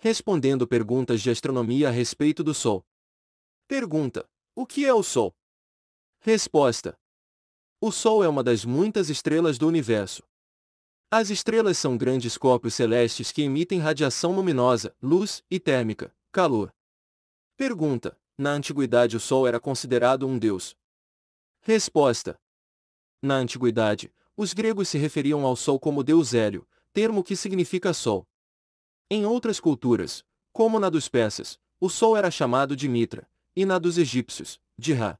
respondendo perguntas de astronomia a respeito do Sol. Pergunta: O que é o Sol? Resposta: O Sol é uma das muitas estrelas do universo. As estrelas são grandes corpos celestes que emitem radiação luminosa, luz e térmica, calor. Pergunta: Na antiguidade o Sol era considerado um deus? Resposta: Na antiguidade, os gregos se referiam ao Sol como deus Hélio, termo que significa Sol. Em outras culturas, como na dos persas, o sol era chamado de Mitra, e na dos egípcios, de Ra.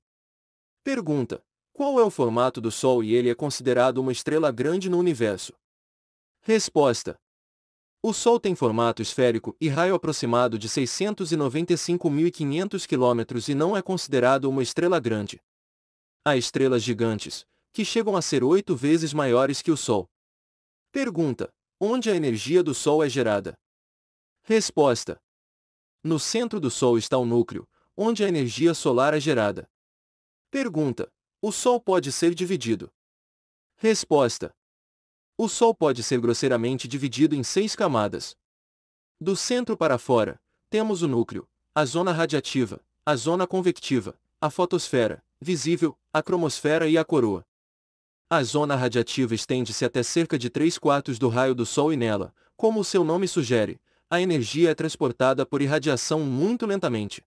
Pergunta: qual é o formato do Sol e ele é considerado uma estrela grande no universo? Resposta: O Sol tem formato esférico e raio aproximado de 695.500 km e não é considerado uma estrela grande. Há estrelas gigantes, que chegam a ser oito vezes maiores que o Sol. Pergunta: onde a energia do Sol é gerada? Resposta. No centro do Sol está o núcleo, onde a energia solar é gerada. Pergunta. O Sol pode ser dividido? Resposta. O Sol pode ser grosseiramente dividido em seis camadas. Do centro para fora, temos o núcleo, a zona radiativa, a zona convectiva, a fotosfera, visível, a cromosfera e a coroa. A zona radiativa estende-se até cerca de 3 quartos do raio do Sol e nela, como o seu nome sugere, a energia é transportada por irradiação muito lentamente.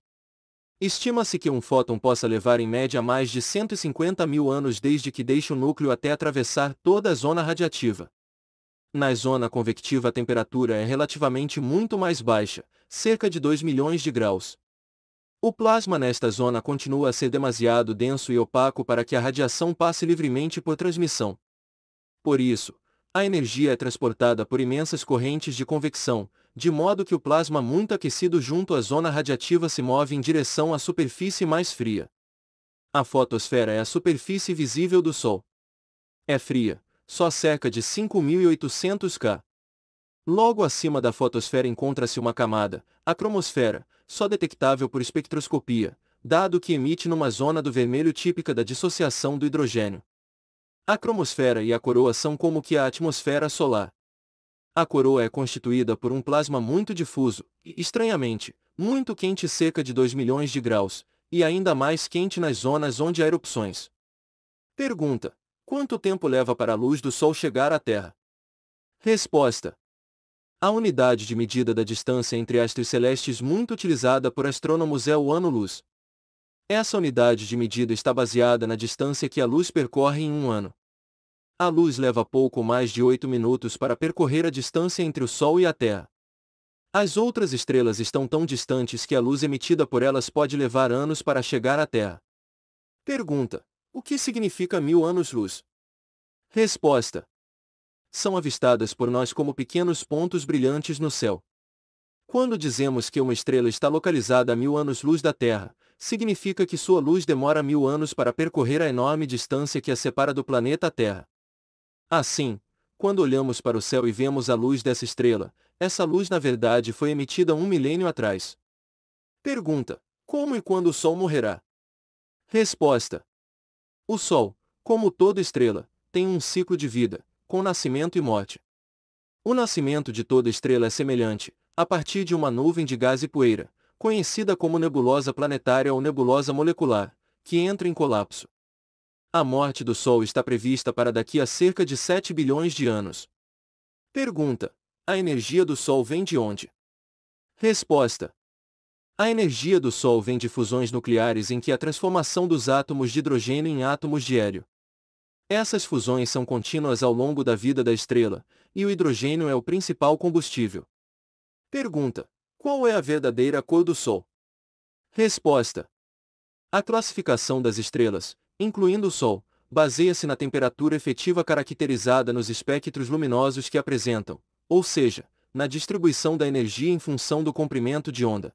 Estima-se que um fóton possa levar em média mais de 150 mil anos desde que deixe o núcleo até atravessar toda a zona radiativa. Na zona convectiva a temperatura é relativamente muito mais baixa, cerca de 2 milhões de graus. O plasma nesta zona continua a ser demasiado denso e opaco para que a radiação passe livremente por transmissão. Por isso, a energia é transportada por imensas correntes de convecção, de modo que o plasma muito aquecido junto à zona radiativa se move em direção à superfície mais fria. A fotosfera é a superfície visível do Sol. É fria, só cerca de 5.800 K. Logo acima da fotosfera encontra-se uma camada, a cromosfera, só detectável por espectroscopia, dado que emite numa zona do vermelho típica da dissociação do hidrogênio. A cromosfera e a coroa são como que a atmosfera solar. A coroa é constituída por um plasma muito difuso, e, estranhamente, muito quente cerca de 2 milhões de graus, e ainda mais quente nas zonas onde há erupções. Pergunta: Quanto tempo leva para a luz do Sol chegar à Terra? Resposta: A unidade de medida da distância entre astros celestes muito utilizada por astrônomos é o ano-luz. Essa unidade de medida está baseada na distância que a luz percorre em um ano. A luz leva pouco mais de 8 minutos para percorrer a distância entre o Sol e a Terra. As outras estrelas estão tão distantes que a luz emitida por elas pode levar anos para chegar à Terra. Pergunta: O que significa mil anos-luz? Resposta: São avistadas por nós como pequenos pontos brilhantes no céu. Quando dizemos que uma estrela está localizada a mil anos-luz da Terra, significa que sua luz demora mil anos para percorrer a enorme distância que a separa do planeta Terra. Assim, quando olhamos para o céu e vemos a luz dessa estrela, essa luz na verdade foi emitida um milênio atrás. Pergunta: Como e quando o Sol morrerá? Resposta: O Sol, como toda estrela, tem um ciclo de vida, com nascimento e morte. O nascimento de toda estrela é semelhante, a partir de uma nuvem de gás e poeira, conhecida como nebulosa planetária ou nebulosa molecular, que entra em colapso. A morte do Sol está prevista para daqui a cerca de 7 bilhões de anos. Pergunta: A energia do Sol vem de onde? Resposta: A energia do Sol vem de fusões nucleares em que a transformação dos átomos de hidrogênio em átomos de hélio. Essas fusões são contínuas ao longo da vida da estrela, e o hidrogênio é o principal combustível. Pergunta: qual é a verdadeira cor do Sol? Resposta. A classificação das estrelas, incluindo o Sol, baseia-se na temperatura efetiva caracterizada nos espectros luminosos que apresentam, ou seja, na distribuição da energia em função do comprimento de onda.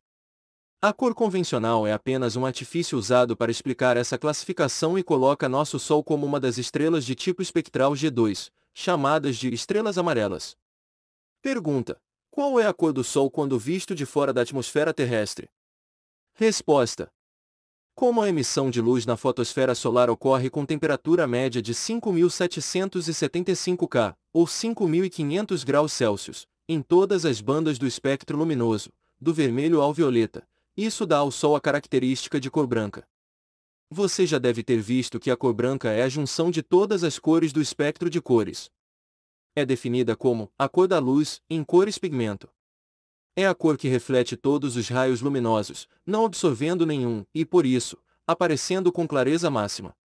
A cor convencional é apenas um artifício usado para explicar essa classificação e coloca nosso Sol como uma das estrelas de tipo espectral G2, chamadas de estrelas amarelas. Pergunta: qual é a cor do Sol quando visto de fora da atmosfera terrestre? Resposta. Como a emissão de luz na fotosfera solar ocorre com temperatura média de 5.775 K, ou 5.500 graus Celsius, em todas as bandas do espectro luminoso, do vermelho ao violeta, isso dá ao Sol a característica de cor branca. Você já deve ter visto que a cor branca é a junção de todas as cores do espectro de cores, é definida como a cor da luz, em cores pigmento. É a cor que reflete todos os raios luminosos, não absorvendo nenhum, e por isso, aparecendo com clareza máxima.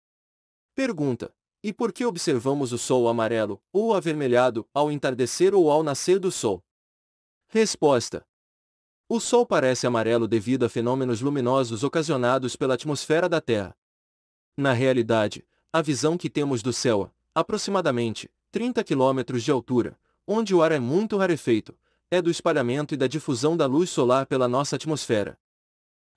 Pergunta: E por que observamos o sol amarelo, ou avermelhado, ao entardecer ou ao nascer do sol? Resposta: O sol parece amarelo devido a fenômenos luminosos ocasionados pela atmosfera da Terra. Na realidade, a visão que temos do céu, aproximadamente, 30 km de altura, onde o ar é muito rarefeito, é do espalhamento e da difusão da luz solar pela nossa atmosfera.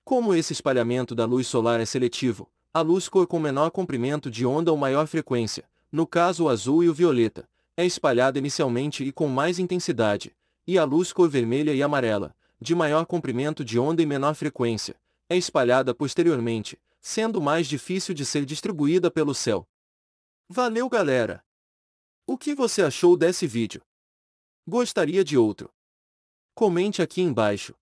Como esse espalhamento da luz solar é seletivo, a luz cor com menor comprimento de onda ou maior frequência, no caso o azul e o violeta, é espalhada inicialmente e com mais intensidade, e a luz cor vermelha e amarela, de maior comprimento de onda e menor frequência, é espalhada posteriormente, sendo mais difícil de ser distribuída pelo céu. Valeu galera! O que você achou desse vídeo? Gostaria de outro? Comente aqui embaixo.